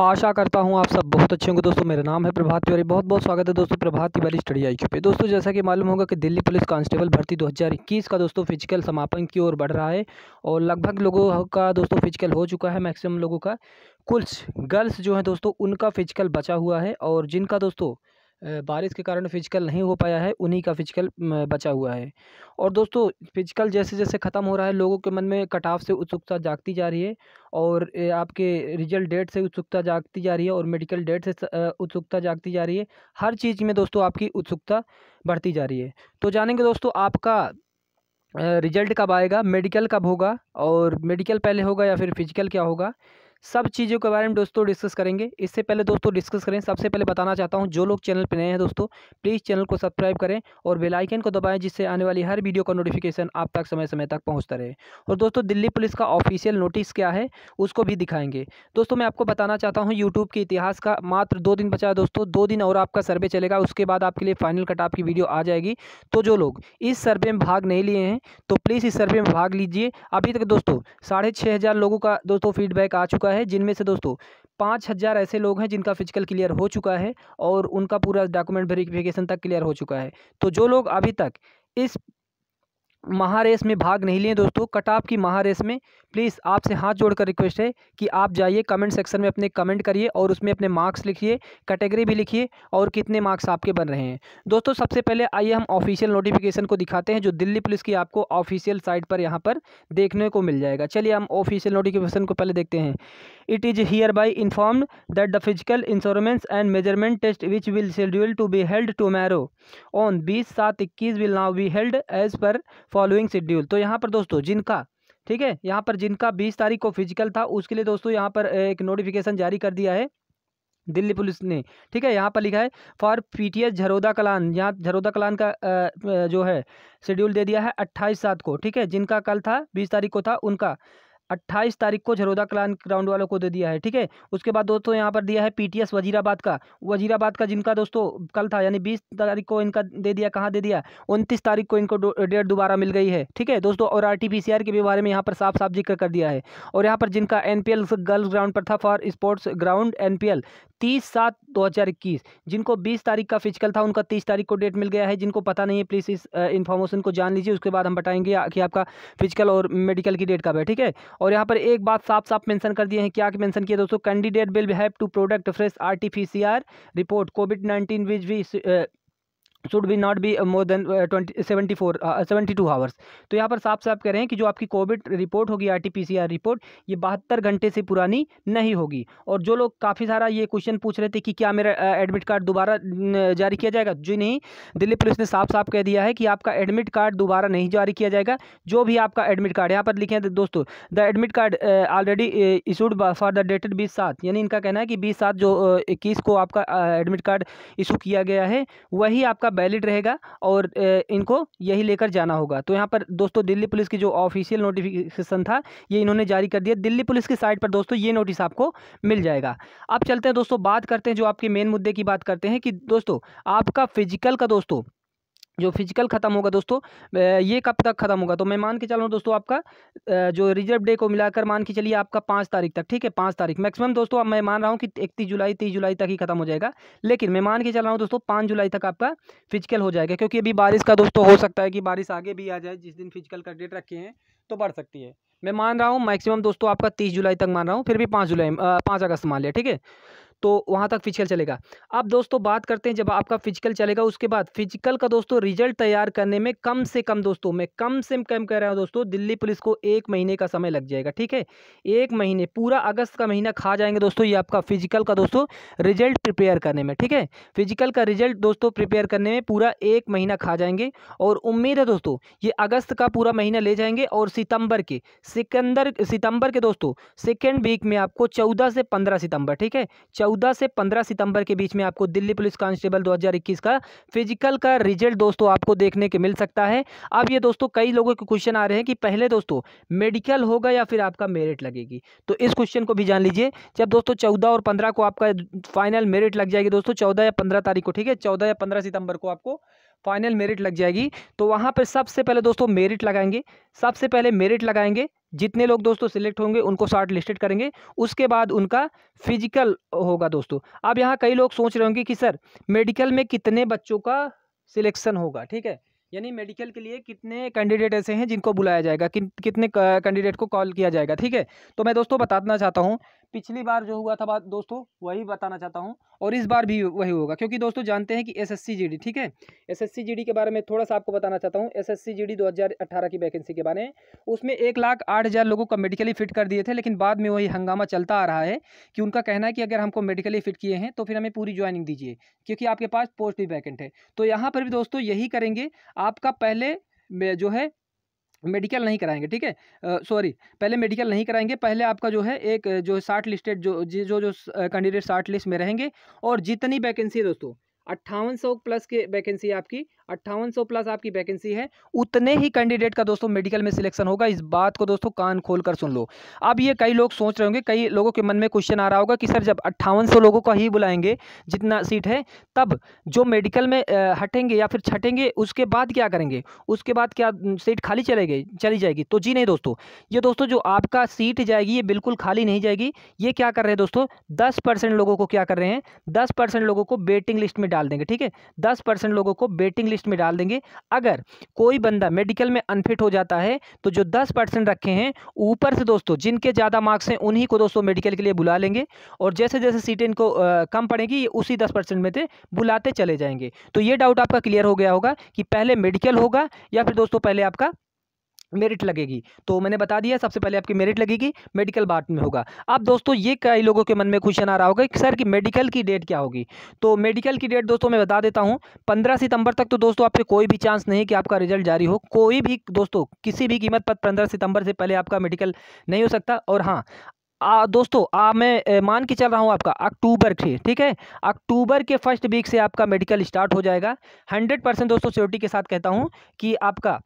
आशा करता हूँ आप सब बहुत अच्छे होंगे दोस्तों मेरा नाम है प्रभात तिवारी बहुत बहुत स्वागत है दोस्तों प्रभात तिवारी स्टडी आई पे दोस्तों जैसा कि मालूम होगा कि दिल्ली पुलिस कांस्टेबल भर्ती 2021 का दोस्तों फिजिकल समापन की ओर बढ़ रहा है और लगभग लोगों का दोस्तों फिजिकल हो चुका है मैक्सिमम लोगों का कुछ गर्ल्स जो है दोस्तों उनका फिजिकल बचा हुआ है और जिनका दोस्तों बारिश के कारण फिजिकल नहीं हो पाया है उन्हीं का फिजिकल बचा हुआ है और दोस्तों फिजिकल जैसे जैसे ख़त्म हो रहा है लोगों के मन में कटाव से उत्सुकता जागती जा रही है और आपके रिजल्ट डेट से उत्सुकता जागती जा रही है और मेडिकल डेट से उत्सुकता जागती जा रही है हर चीज़ में दोस्तों आपकी उत्सुकता बढ़ती जा रही है तो जानेंगे दोस्तों आपका रिजल्ट कब आएगा मेडिकल कब होगा और मेडिकल पहले होगा या फिर फिजिकल क्या होगा सब चीज़ों के बारे में दोस्तों डिस्कस करेंगे इससे पहले दोस्तों डिस्कस करें सबसे पहले बताना चाहता हूँ जो लोग चैनल पर नए हैं दोस्तों प्लीज़ चैनल को सब्सक्राइब करें और बेलाइकन को दबाएं जिससे आने वाली हर वीडियो का नोटिफिकेशन आप तक समय समय तक पहुँचता रहे और दोस्तों दिल्ली पुलिस का ऑफिशियल नोटिस क्या है उसको भी दिखाएंगे दोस्तों मैं आपको बताना चाहता हूँ यूट्यूब के इतिहास का मात्र दो दिन बचा है दोस्तों दो दिन और आपका सर्वे चलेगा उसके बाद आपके लिए फाइनल कट आपकी वीडियो आ जाएगी तो जो लोग इस सर्वे में भाग नहीं लिए हैं तो प्लीज़ इस सर्वे में भाग लीजिए अभी तक दोस्तों साढ़े लोगों का दोस्तों फीडबैक आ चुका चुका है जिनमें से दोस्तों पाँच हज़ार ऐसे लोग हैं जिनका फिजिकल क्लियर हो चुका है और उनका पूरा डॉक्यूमेंट वेरिफिकेशन तक क्लियर हो चुका है तो जो लोग अभी तक इस महारेस में भाग नहीं लिए दोस्तों कट ऑफ की महारेस में प्लीज़ आपसे हाथ जोड़कर रिक्वेस्ट है कि आप जाइए कमेंट सेक्शन में अपने कमेंट करिए और उसमें अपने मार्क्स लिखिए कैटेगरी भी लिखिए और कितने मार्क्स आपके बन रहे हैं दोस्तों सबसे पहले आइए हम ऑफिशियल नोटिफिकेशन को दिखाते हैं जो दिल्ली पुलिस की आपको ऑफिशियल साइट पर यहाँ पर देखने को मिल जाएगा चलिए हम ऑफिशियल नोटिफिकेशन को पहले देखते हैं it hereby hereby that the physical physical and measurement test which will schedule to be held tomorrow on बीस सात इक्कीस will now be held as per following schedule तो यहाँ पर दोस्तों जिनका ठीक है यहाँ पर जिनका बीस तारीख को फिजिकल था उसके लिए दोस्तों यहाँ पर एक नोटिफिकेशन जारी कर दिया है दिल्ली पुलिस ने ठीक है यहाँ पर लिखा है फॉर पीटीएस झरोदा कलान यहाँ झरोदा कलान का जो है शेड्यूल दे दिया है अट्ठाईस सात को ठीक है जिनका कल था बीस तारीख को था उनका अट्ठाईस तारीख को झरोदा क्लान ग्राउंड वालों को दे दिया है ठीक है उसके बाद दोस्तों यहाँ पर दिया है पीटीएस वजीराबाद का वजीराबाद का जिनका दोस्तों कल था यानी बीस तारीख को इनका दे दिया कहाँ दे दिया उनतीस तारीख को इनको डेट दोबारा मिल गई है ठीक है दोस्तों और आर के भी बारे में यहाँ पर साफ साफ जिक्र कर दिया है और यहाँ पर जिनका एन गर्ल्स ग्राउंड पर था for sports ground N P तीस सात दो हज़ार इक्कीस जिनको बीस तारीख का फिजिकल था उनका तीस तारीख को डेट मिल गया है जिनको पता नहीं है प्लीज़ इस इन्फॉर्मेशन को जान लीजिए उसके बाद हम बताएंगे कि आपका फिजिकल और मेडिकल की डेट कब है ठीक है और यहाँ पर एक बात साफ साफ मेंशन कर दिए हैं क्या मेंशन किया दोस्तों candidate will have to product fresh RTPCR report COVID nineteen which भी should be not be more than twenty seventy four seventy two hours तो यहाँ पर साफ साफ कह रहे हैं कि जो आपकी कोविड रिपोर्ट होगी R T P C R report ये बहत्तर घंटे से पुरानी नहीं होगी और जो लोग काफ़ी सारा ये क्वेश्चन पूछ रहे थे कि क्या मेरा एडमिट कार्ड दोबारा जारी किया जाएगा जी नहीं दिल्ली पुलिस ने साफ साफ कह दिया है कि आपका एडमिट कार्ड दोबारा नहीं जारी किया जाएगा जो भी आपका एडमिट कार्ड यहाँ पर लिखे हैं दोस्तों the admit card already issued for the dated बीस सात यानी इनका कहना है कि बीस सात जो इक्कीस को आपका एडमिट कार्ड इशू किया गया है वही आपका वैलिड रहेगा और इनको यही लेकर जाना होगा तो यहाँ पर दोस्तों दिल्ली पुलिस की जो ऑफिशियल नोटिफिकेशन था ये इन्होंने जारी कर दिया दिल्ली पुलिस की साइट पर दोस्तों ये नोटिस आपको मिल जाएगा अब चलते हैं दोस्तों बात करते हैं जो आपके मेन मुद्दे की बात करते हैं कि दोस्तों आपका फिजिकल का दोस्तों जो फिजिकल ख़त्म होगा दोस्तों ये कब तक ख़त्म होगा तो मैं मान के चल रहा हूँ दोस्तों आपका जो रिजर्व डे को मिलाकर मान के चलिए आपका पाँच तारीख तक ठीक है पाँच तारीख मैक्सिमम दोस्तों अब मैं मान रहा हूँ कि इकतीस जुलाई तीस जुलाई तक ही खत्म हो जाएगा लेकिन मैं मान के चल रहा हूँ दोस्तों पाँच जुलाई तक आपका फिजिकल हो जाएगा क्योंकि अभी बारिश का दोस्तों हो सकता है कि बारिश आगे भी आ जाए जिस दिन फिजिकल का डेट रखे हैं तो बढ़ सकती है मैं मान रहा हूँ मैक्सिमम दोस्तों आपका तीस जुलाई तक मान रहा हूँ फिर भी पाँच जुलाई पाँच अगस्त मान लिया ठीक है तो वहाँ तक फिजिकल चलेगा अब दोस्तों बात करते हैं जब आपका फिजिकल चलेगा उसके बाद फिजिकल का दोस्तों रिजल्ट तैयार करने में कम से कम दोस्तों मैं कम से कम कह रहा हूँ दोस्तों दिल्ली पुलिस को एक महीने का समय लग जाएगा ठीक है एक महीने पूरा अगस्त का महीना खा जाएंगे दोस्तों ये आपका फिजिकल का दोस्तों रिजल्ट प्रिपेयर करने में ठीक है फिजिकल का रिजल्ट दोस्तों प्रिपेयर करने में पूरा एक महीना खा जाएंगे और उम्मीद है दोस्तों ये अगस्त का पूरा महीना ले जाएंगे और सितंबर के सिकंदर सितंबर के दोस्तों सेकेंड वीक में आपको चौदह से पंद्रह सितंबर ठीक है चौदह से पंद्रह सितंबर के बीच में आपको दिल्ली पुलिस कांस्टेबल 2021 का फिजिकल का रिजल्ट दोस्तों आपको देखने के मिल सकता है अब ये दोस्तों कई लोगों के क्वेश्चन आ रहे हैं कि पहले दोस्तों मेडिकल होगा या फिर आपका मेरिट लगेगी तो इस क्वेश्चन को भी जान लीजिए जब दोस्तों चौदह और पंद्रह को आपका फाइनल मेरिट लग जाएगी दोस्तों चौदह या पंद्रह तारीख को ठीक है चौदह या पंद्रह सितंबर को आपको फाइनल मेरिट लग जाएगी तो वहाँ पर सबसे पहले दोस्तों मेरिट लगाएंगे सबसे पहले मेरिट लगाएंगे जितने लोग दोस्तों सिलेक्ट होंगे उनको शॉर्ट लिस्टेड करेंगे उसके बाद उनका फिजिकल होगा दोस्तों अब यहाँ कई लोग सोच रहे होंगे कि सर मेडिकल में कितने बच्चों का सिलेक्शन होगा ठीक है यानी मेडिकल के लिए कितने कैंडिडेट ऐसे हैं जिनको बुलाया जाएगा कि, कितने कैंडिडेट को कॉल किया जाएगा ठीक है तो मैं दोस्तों बताना चाहता हूँ पिछली बार जो हुआ था बात दोस्तों वही बताना चाहता हूँ और इस बार भी वही होगा क्योंकि दोस्तों जानते हैं कि एस एस ठीक है एस एस के बारे में थोड़ा सा आपको बताना चाहता हूँ एस एस की वैकेंसी के बारे में उसमें एक लाख आठ हज़ार लोगों को मेडिकली फिट कर दिए थे लेकिन बाद में वही हंगामा चलता आ रहा है कि उनका कहना है कि अगर हमको मेडिकली फिट किए हैं तो फिर हमें पूरी ज्वाइनिंग दीजिए क्योंकि आपके पास पोस्ट भी वैकेंट है तो यहाँ पर भी दोस्तों यही करेंगे आपका पहले जो है मेडिकल नहीं कराएंगे ठीक है सॉरी पहले मेडिकल नहीं कराएंगे पहले आपका जो है एक जो शार्ट लिस्टेड जो जो जो कैंडिडेट शार्ट लिस्ट में रहेंगे और जितनी वैकेंसी है दोस्तों अट्ठावन सौ प्लस के वैकेंसी आपकी अट्ठावन प्लस आपकी वैकेंसी है उतने ही कैंडिडेट का दोस्तों मेडिकल में सिलेक्शन होगा इस बात को दोस्तों कान खोल कर सुन लो अब ये कई लोग सोच रहे होंगे कई लोगों के मन में क्वेश्चन आ रहा होगा कि सर जब अट्ठावन लोगों का ही बुलाएंगे जितना सीट है तब जो मेडिकल में हटेंगे या फिर छटेंगे उसके बाद क्या करेंगे उसके बाद क्या सीट खाली चले गई चली जाएगी तो जी नहीं दोस्तों ये दोस्तों जो आपका सीट जाएगी ये बिल्कुल खाली नहीं जाएगी ये क्या कर रहे हैं दोस्तों दस परसेंट लोगों को क्या कर रहे हैं दस परसेंट लोगों को बेटिंग लिस्ट में डाल देंगे ठीक है दस परसेंट लोगों को बेटिंग लिस्ट लिस्ट में डाल देंगे अगर कोई बंदा मेडिकल में अनफिट हो जाता है तो जो दस परसेंट रखे हैं ऊपर से दोस्तों जिनके ज़्यादा मार्क्स हैं उन्हीं को दोस्तों मेडिकल के लिए बुला लेंगे और जैसे जैसे सीटें इनको कम पड़ेंगी उसी दस परसेंट में थे बुलाते चले जाएंगे तो ये डाउट आपका क्लियर हो गया होगा कि पहले मेडिकल होगा या फिर दोस्तों पहले आपका मेरिट लगेगी तो मैंने बता दिया सबसे पहले आपकी मेरिट लगेगी मेडिकल बाट में होगा अब दोस्तों ये कई लोगों के मन में क्वेश्चन आ रहा होगा कि सर कि मेडिकल की डेट क्या होगी तो मेडिकल की डेट दोस्तों मैं बता देता हूँ पंद्रह सितंबर तक तो दोस्तों आपके कोई भी चांस नहीं कि आपका रिजल्ट जारी हो कोई भी दोस्तों किसी भी कीमत पर पंद्रह सितंबर से पहले आपका मेडिकल नहीं हो सकता और हाँ आ, दोस्तों आ, मैं मान के चल रहा हूँ आपका अक्टूबर के ठीक है अक्टूबर के फर्स्ट वीक से आपका मेडिकल स्टार्ट हो जाएगा हंड्रेड परसेंट दोस्तों सियोरिटी के साथ कहता हूँ कि आपका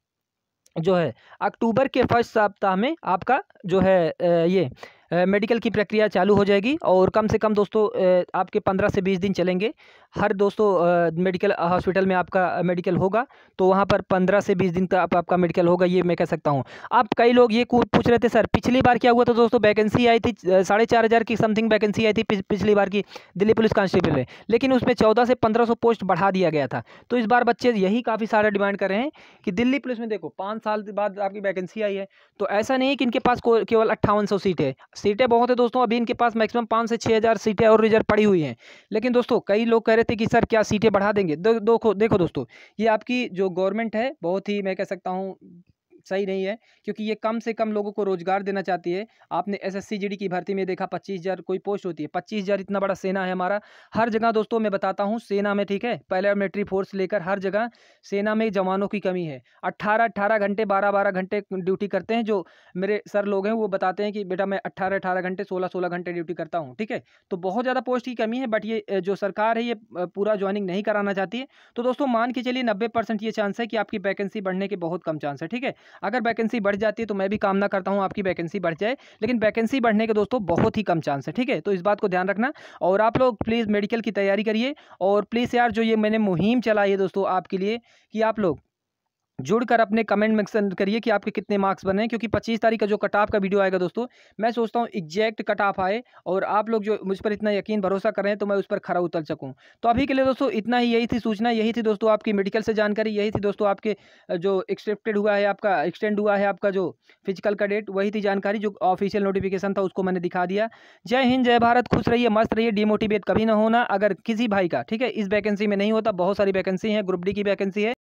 जो है अक्टूबर के फर्स्ट सप्ताह में आपका जो है ये मेडिकल की प्रक्रिया चालू हो जाएगी और कम से कम दोस्तों आपके पंद्रह से बीस दिन चलेंगे हर दोस्तों मेडिकल हॉस्पिटल में आपका मेडिकल होगा तो वहाँ पर पंद्रह से बीस दिन तक आप, आपका मेडिकल होगा ये मैं कह सकता हूँ आप कई लोग ये पूछ रहे थे सर पिछली बार क्या हुआ था तो दोस्तों वैकेंसी आई थी साढ़े चार हज़ार की समथिंग वैकेंसी आई थी पिछ, पिछली बार की दिल्ली पुलिस कांस्टेबल में लेकिन उसमें चौदह से पंद्रह सौ पोस्ट बढ़ा दिया गया था तो इस बार बच्चे यही काफ़ी सारा डिमांड कर रहे हैं कि दिल्ली पुलिस में देखो पाँच साल बाद आपकी वैकेंसी आई है तो ऐसा नहीं है कि इनके पास केवल अट्ठावन सौ सीट है सीटें बहुत है दोस्तों अभी इनके पास मैक्सिमम पाँच से छः हज़ार सीटें और रिजर्व पड़ी हुई हैं लेकिन दोस्तों कई लोग कह रहे रहे थे कि सर क्या सीटें बढ़ा देंगे देखो देखो दोस्तों ये आपकी जो गवर्नमेंट है बहुत ही मैं कह सकता हूँ सही नहीं है क्योंकि ये कम से कम लोगों को रोज़गार देना चाहती है आपने एस एस की भर्ती में देखा पच्चीस हज़ार कोई पोस्ट होती है पच्चीस हज़ार इतना बड़ा सेना है हमारा हर जगह दोस्तों मैं बताता हूँ सेना में ठीक है पैरामिलिट्री फोर्स लेकर हर जगह सेना में जवानों की कमी है अट्ठारह अट्ठारह घंटे बारह बारह घंटे ड्यूटी करते हैं जो मेरे सर लोग हैं वो बताते हैं कि बेटा मैं अट्ठारह अट्ठारह घंटे सोलह सोलह घंटे ड्यूटी करता हूँ ठीक है तो बहुत ज़्यादा पोस्ट की कमी है बट ये जो सरकार है ये पूरा ज्वाइनिंग नहीं कराना चाहती है तो दोस्तों मान के चलिए नब्बे परसेंट ये चांस है कि आपकी वैकेंसी बढ़ने के बहुत कम चांस है ठीक है अगर वैकेंसी बढ़ जाती है तो मैं भी कामना करता हूँ आपकी वैकेंसी बढ़ जाए लेकिन वैकेंसी बढ़ने के दोस्तों बहुत ही कम चांस है ठीक है तो इस बात को ध्यान रखना और आप लोग प्लीज़ मेडिकल की तैयारी करिए और प्लीज़ यार जो ये मैंने मुहिम चलाई है दोस्तों आपके लिए कि आप लोग जुड़कर अपने कमेंट में करिए कि आपके कितने मार्क्स बने क्योंकि पच्चीस तारीख का जो कट ऑफ का वीडियो आएगा दोस्तों मैं सोचता हूँ एग्जैक्ट कट ऑफ आए और आप लोग जो मुझ पर इतना यकीन भरोसा करें तो मैं उस पर खरा उतर सकूँ तो अभी के लिए दोस्तों इतना ही यही थी सूचना यही थी दोस्तों आपकी मेडिकल से जानकारी यही थी दोस्तों आपके जो एक्सेप्टेड हुआ है आपका एक्सटेंड हुआ है आपका जो फिजिकल का डेट वही थी जानकारी जो ऑफिशियल नोटिफिकेशन था उसको मैंने दिखा दिया जय हिंद जय भारत खुश रहिए मस्त रहिए डिमोटिवेट कभी ना होना अगर किसी भाई का ठीक है इस वैकेंसी में नहीं होता बहुत सारी वैकेंसी है ग्रुप डी की वैकेंसी है